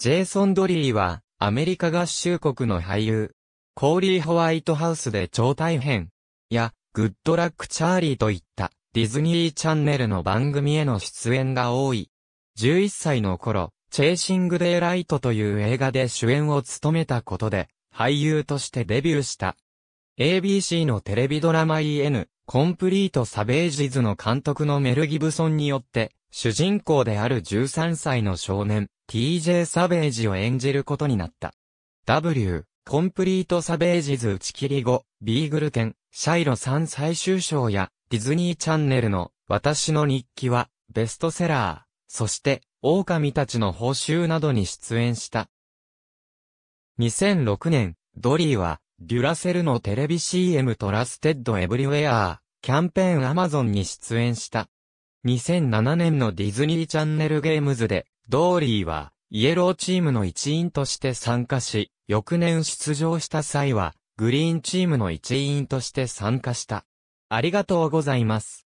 ジェイソン・ドリーは、アメリカ合衆国の俳優。コーリー・ホワイトハウスで超大変。や、グッドラック・チャーリーといった、ディズニーチャンネルの番組への出演が多い。11歳の頃、チェイシング・デイ・ライトという映画で主演を務めたことで、俳優としてデビューした。ABC のテレビドラマ EN、コンプリート・サベージズの監督のメル・ギブソンによって、主人公である13歳の少年、TJ サベージを演じることになった。W、コンプリートサベージズ打ち切り後、ビーグルンシャイロ3最終章や、ディズニーチャンネルの、私の日記は、ベストセラー、そして、狼たちの報酬などに出演した。2006年、ドリーは、デュラセルのテレビ CM トラステッドエブリウェアキャンペーンアマゾンに出演した。2007年のディズニーチャンネルゲームズで、ドーリーは、イエローチームの一員として参加し、翌年出場した際は、グリーンチームの一員として参加した。ありがとうございます。